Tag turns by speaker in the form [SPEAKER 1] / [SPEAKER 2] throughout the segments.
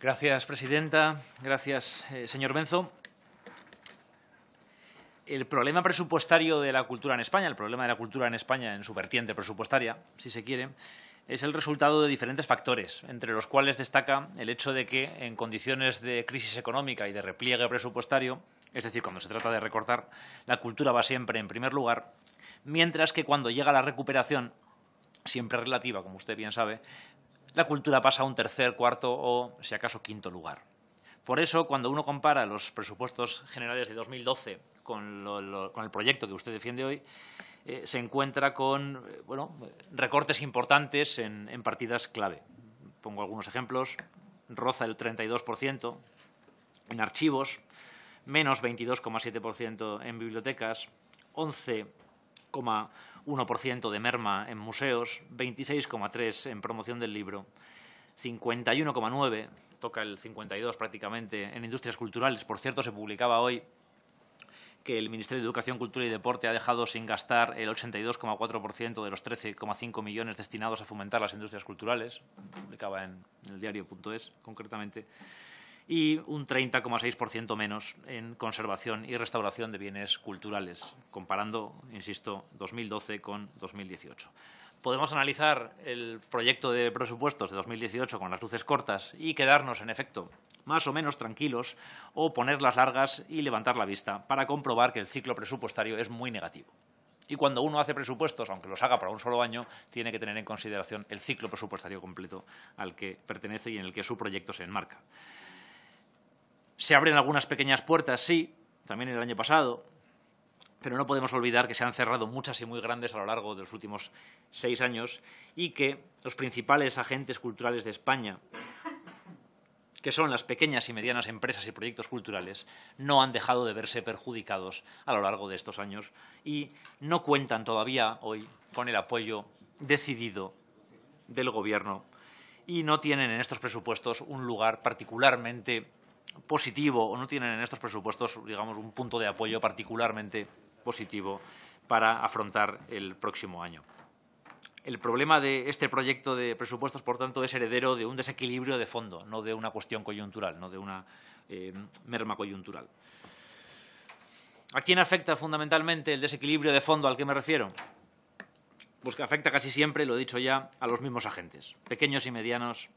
[SPEAKER 1] Gracias, presidenta. Gracias, eh, señor Benzo. El problema presupuestario de la cultura en España, el problema de la cultura en España en su vertiente presupuestaria, si se quiere, es el resultado de diferentes factores, entre los cuales destaca el hecho de que en condiciones de crisis económica y de repliegue presupuestario, es decir, cuando se trata de recortar, la cultura va siempre en primer lugar, mientras que cuando llega la recuperación, siempre relativa, como usted bien sabe, la cultura pasa a un tercer, cuarto o, si acaso, quinto lugar. Por eso, cuando uno compara los presupuestos generales de 2012 con, con el proyecto que usted defiende hoy, eh, se encuentra con eh, recortes importantes en, en partidas clave. Pongo algunos ejemplos. Roza el 32% en archivos, menos 22,7% en bibliotecas, 11,1% 1% de merma en museos, 26,3% en promoción del libro, 51,9%, toca el 52% prácticamente, en industrias culturales. Por cierto, se publicaba hoy que el Ministerio de Educación, Cultura y Deporte ha dejado sin gastar el 82,4% de los 13,5 millones destinados a fomentar las industrias culturales, publicaba en el concretamente y un 30,6% menos en conservación y restauración de bienes culturales, comparando, insisto, 2012 con 2018. Podemos analizar el proyecto de presupuestos de 2018 con las luces cortas y quedarnos, en efecto, más o menos tranquilos o poner las largas y levantar la vista para comprobar que el ciclo presupuestario es muy negativo. Y cuando uno hace presupuestos, aunque los haga para un solo año, tiene que tener en consideración el ciclo presupuestario completo al que pertenece y en el que su proyecto se enmarca. Se abren algunas pequeñas puertas, sí, también el año pasado, pero no podemos olvidar que se han cerrado muchas y muy grandes a lo largo de los últimos seis años y que los principales agentes culturales de España, que son las pequeñas y medianas empresas y proyectos culturales, no han dejado de verse perjudicados a lo largo de estos años y no cuentan todavía hoy con el apoyo decidido del Gobierno y no tienen en estos presupuestos un lugar particularmente positivo o no tienen en estos presupuestos, digamos, un punto de apoyo particularmente positivo para afrontar el próximo año. El problema de este proyecto de presupuestos, por tanto, es heredero de un desequilibrio de fondo, no de una cuestión coyuntural, no de una eh, merma coyuntural. ¿A quién afecta fundamentalmente el desequilibrio de fondo al que me refiero? Pues que afecta casi siempre, lo he dicho ya, a los mismos agentes, pequeños y medianos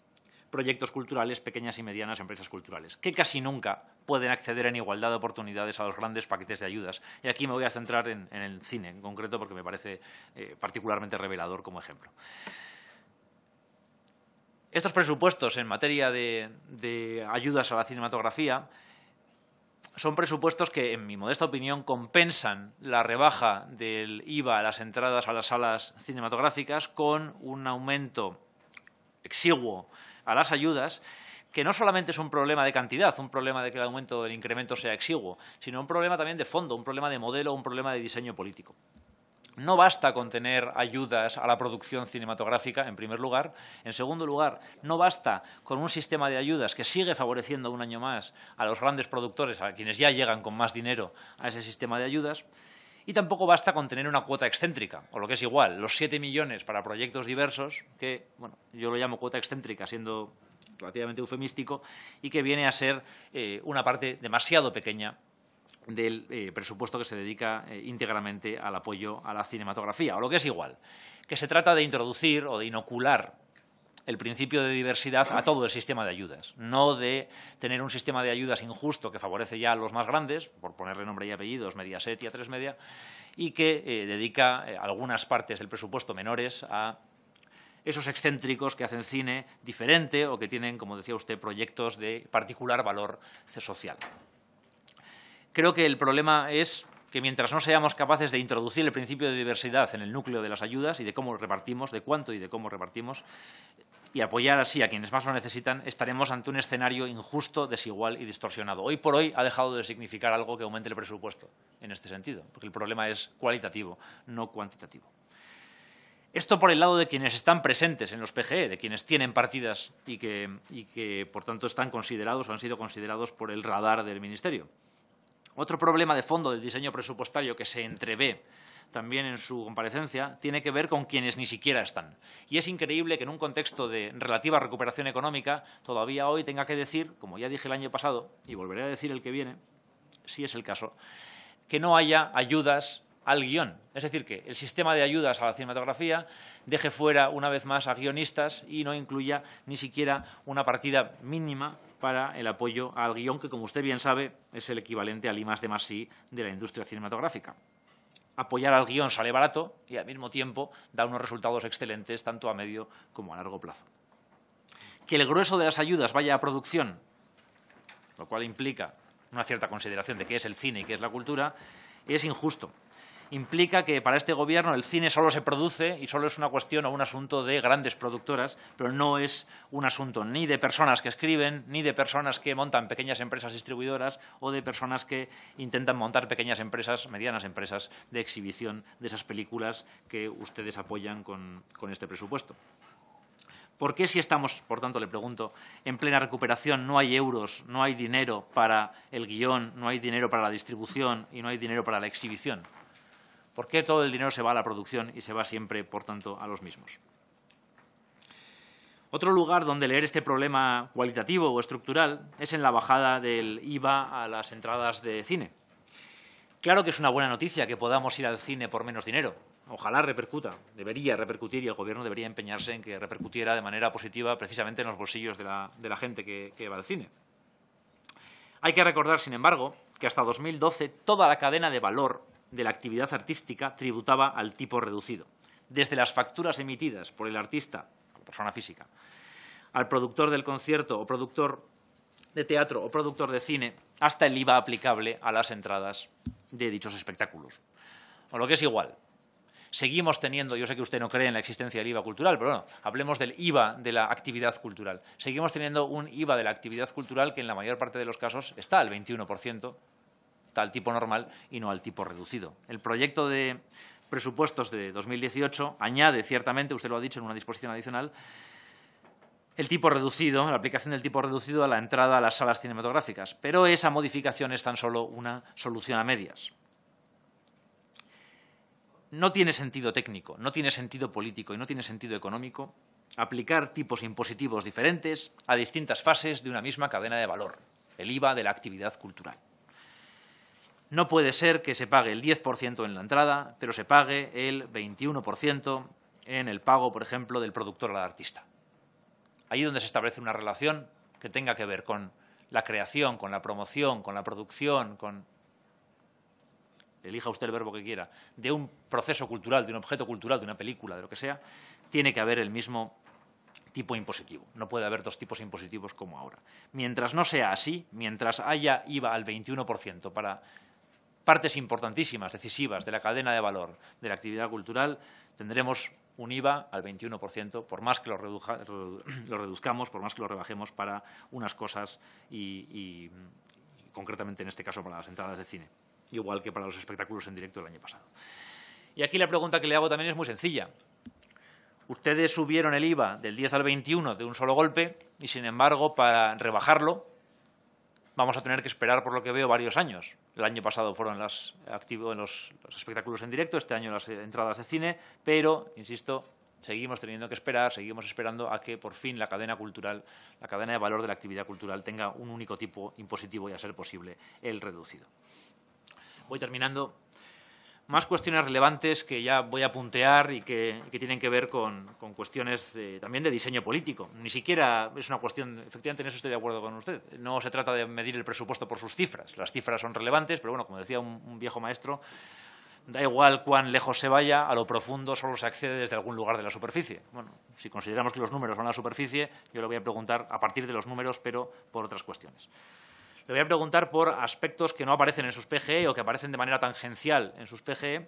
[SPEAKER 1] proyectos culturales, pequeñas y medianas empresas culturales, que casi nunca pueden acceder en igualdad de oportunidades a los grandes paquetes de ayudas. Y aquí me voy a centrar en, el cine en concreto porque me parece eh, particularmente revelador como ejemplo. Estos presupuestos en materia de ayudas a la cinematografía son presupuestos que, en mi modesta opinión, compensan la rebaja del IVA a las entradas a las salas cinematográficas con un aumento exiguo a las ayudas, que no solamente es un problema de cantidad, un problema de que el aumento, el incremento sea exiguo, sino un problema también de fondo, un problema de modelo, un problema de diseño político. No basta con tener ayudas a la producción cinematográfica, en primer lugar. En segundo lugar, no basta con un sistema de ayudas que sigue favoreciendo un año más a los grandes productores, a quienes ya llegan con más dinero a ese sistema de ayudas. Y tampoco basta con tener una cuota excéntrica, o lo que es igual, los 7 millones para proyectos diversos, que bueno, yo lo llamo cuota excéntrica, siendo relativamente eufemístico, y que viene a ser eh, una parte demasiado pequeña del eh, presupuesto que se dedica eh, íntegramente al apoyo a la cinematografía, o lo que es igual, que se trata de introducir o de inocular el principio de diversidad a todo el sistema de ayudas, no de tener un sistema de ayudas injusto que favorece ya a los más grandes, por ponerle nombre y apellidos, media set y a tres Media, y que eh, dedica eh, algunas partes del presupuesto menores a esos excéntricos que hacen cine diferente o que tienen, como decía usted, proyectos de particular valor social. Creo que el problema es que mientras no seamos capaces de introducir el principio de diversidad en el núcleo de las ayudas y de cómo repartimos, de cuánto y de cómo repartimos, y apoyar así a quienes más lo necesitan, estaremos ante un escenario injusto, desigual y distorsionado. Hoy por hoy ha dejado de significar algo que aumente el presupuesto en este sentido, porque el problema es cualitativo, no cuantitativo. Esto por el lado de quienes están presentes en los PGE, de quienes tienen partidas y que, por tanto, están considerados o han sido considerados por el radar del Ministerio. Otro problema de fondo del diseño presupuestario que se entrevé también en su comparecencia, tiene que ver con quienes ni siquiera están. Y es increíble que en un contexto de relativa recuperación económica, todavía hoy tenga que decir, como ya dije el año pasado, y volveré a decir el que viene, si es el caso, que no haya ayudas al guión. Es decir, que el sistema de ayudas a la cinematografía deje fuera una vez más a guionistas y no incluya ni siquiera una partida mínima para el apoyo al guión, que como usted bien sabe es el equivalente al I más de más de la industria cinematográfica apoyar al guión sale barato y al mismo tiempo da unos resultados excelentes tanto a medio como a largo plazo. Que el grueso de las ayudas vaya a producción, lo cual implica una cierta consideración de qué es el cine y qué es la cultura, es injusto implica que para este gobierno el cine solo se produce y solo es una cuestión o un asunto de grandes productoras, pero no es un asunto ni de personas que escriben, ni de personas que montan pequeñas empresas distribuidoras o de personas que intentan montar pequeñas empresas, medianas empresas de exhibición de esas películas que ustedes apoyan con, este presupuesto. ¿Por qué si estamos, por tanto le pregunto, en plena recuperación no hay euros, no hay dinero para el guión, no hay dinero para la distribución y no hay dinero para la exhibición? ¿Por qué todo el dinero se va a la producción y se va siempre, por tanto, a los mismos? Otro lugar donde leer este problema cualitativo o estructural es en la bajada del IVA a las entradas de cine. Claro que es una buena noticia que podamos ir al cine por menos dinero. Ojalá repercuta, debería repercutir y el Gobierno debería empeñarse en que repercutiera de manera positiva precisamente en los bolsillos de la, gente que, que va al cine. Hay que recordar, sin embargo, que hasta 2012 toda la cadena de valor de la actividad artística tributaba al tipo reducido, desde las facturas emitidas por el artista persona física al productor del concierto o productor de teatro o productor de cine, hasta el IVA aplicable a las entradas de dichos espectáculos. O lo que es igual, seguimos teniendo, yo sé que usted no cree en la existencia del IVA cultural, pero bueno, hablemos del IVA de la actividad cultural. Seguimos teniendo un IVA de la actividad cultural que en la mayor parte de los casos está al 21%, al tipo normal y no al tipo reducido. El proyecto de presupuestos de 2018 añade, ciertamente, usted lo ha dicho en una disposición adicional, el tipo reducido, la aplicación del tipo reducido a la entrada a las salas cinematográficas, pero esa modificación es tan solo una solución a medias. No tiene sentido técnico, no tiene sentido político y no tiene sentido económico aplicar tipos impositivos diferentes a distintas fases de una misma cadena de valor, el IVA de la actividad cultural. No puede ser que se pague el 10% en la entrada, pero se pague el 21% en el pago, por ejemplo, del productor al artista. Ahí donde se establece una relación que tenga que ver con la creación, con la promoción, con la producción, con elija usted el verbo que quiera, de un proceso cultural, de un objeto cultural, de una película, de lo que sea, tiene que haber el mismo tipo impositivo. No puede haber dos tipos impositivos como ahora. Mientras no sea así, mientras haya IVA al 21% para partes importantísimas, decisivas de la cadena de valor de la actividad cultural, tendremos un IVA al 21%, por más que lo, reduzcamos, por más que lo rebajemos para unas cosas y, y, concretamente en este caso para las entradas de cine, igual que para los espectáculos en directo del año pasado. Y aquí la pregunta que le hago también es muy sencilla. Ustedes subieron el IVA del 10 al 21 de un solo golpe y, sin embargo, para rebajarlo, vamos a tener que esperar, por lo que veo, varios años. El año pasado fueron las los, espectáculos en directo, este año las entradas de cine, pero, insisto, seguimos teniendo que esperar, seguimos esperando a que por fin la cadena cultural, la cadena de valor de la actividad cultural tenga un único tipo impositivo y a ser posible el reducido. Voy terminando más cuestiones relevantes que ya voy a puntear y que, tienen que ver con, cuestiones también de diseño político. Ni siquiera es una cuestión, efectivamente en eso estoy de acuerdo con usted, no se trata de medir el presupuesto por sus cifras, las cifras son relevantes, pero bueno, como decía un, viejo maestro, da igual cuán lejos se vaya, a lo profundo solo se accede desde algún lugar de la superficie. Bueno, si consideramos que los números van a la superficie, yo le voy a preguntar a partir de los números, pero por otras cuestiones. Le voy a preguntar por aspectos que no aparecen en sus PGE o que aparecen de manera tangencial en sus PGE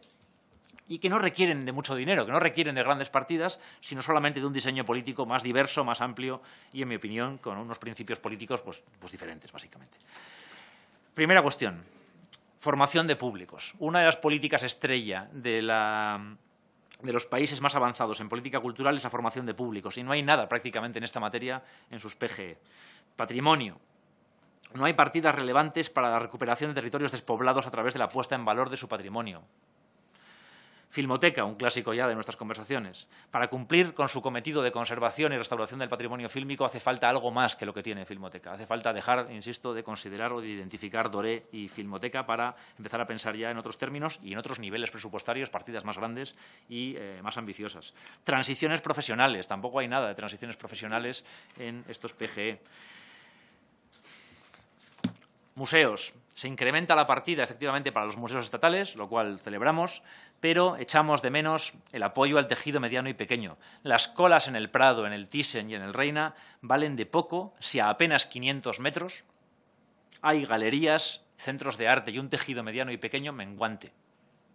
[SPEAKER 1] y que no requieren de mucho dinero, que no requieren de grandes partidas, sino solamente de un diseño político más diverso, más amplio y, en mi opinión, con unos principios políticos pues, pues diferentes, básicamente. Primera cuestión, formación de públicos. Una de las políticas estrella de de los países más avanzados en política cultural es la formación de públicos y no hay nada prácticamente en esta materia en sus PGE. Patrimonio, no hay partidas relevantes para la recuperación de territorios despoblados a través de la puesta en valor de su patrimonio. Filmoteca, un clásico ya de nuestras conversaciones. Para cumplir con su cometido de conservación y restauración del patrimonio fílmico hace falta algo más que lo que tiene Filmoteca. Hace falta dejar, insisto, de considerar o de identificar Doré y Filmoteca para empezar a pensar ya en otros términos y en otros niveles presupuestarios, partidas más grandes y eh, más ambiciosas. Transiciones profesionales, tampoco hay nada de transiciones profesionales en estos PGE. Museos. Se incrementa la partida, efectivamente, para los museos estatales, lo cual celebramos, pero echamos de menos el apoyo al tejido mediano y pequeño. Las colas en el Prado, en el Thyssen y en el Reina valen de poco si a apenas 500 metros hay galerías, centros de arte y un tejido mediano y pequeño menguante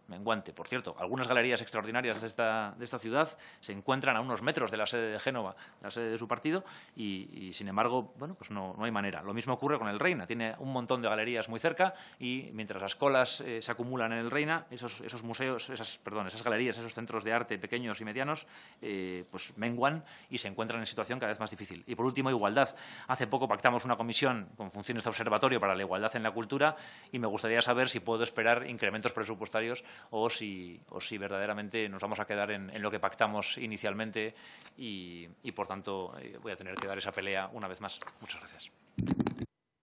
[SPEAKER 1] menguante. Por cierto, algunas galerías extraordinarias de esta, ciudad se encuentran a unos metros de la sede de Génova, la sede de su partido, y, sin embargo, bueno, pues no, hay manera. Lo mismo ocurre con el Reina. Tiene un montón de galerías muy cerca y mientras las colas eh, se acumulan en el Reina, esos, museos, esas, perdón, esas galerías, esos centros de arte pequeños y medianos, eh, pues menguan y se encuentran en situación cada vez más difícil. Y por último, igualdad. Hace poco pactamos una comisión con funciones de observatorio para la igualdad en la cultura y me gustaría saber si puedo esperar incrementos presupuestarios o si, verdaderamente nos vamos a quedar en, lo que pactamos inicialmente y, y, por tanto, eh, voy a tener que dar esa pelea una vez más. Muchas gracias.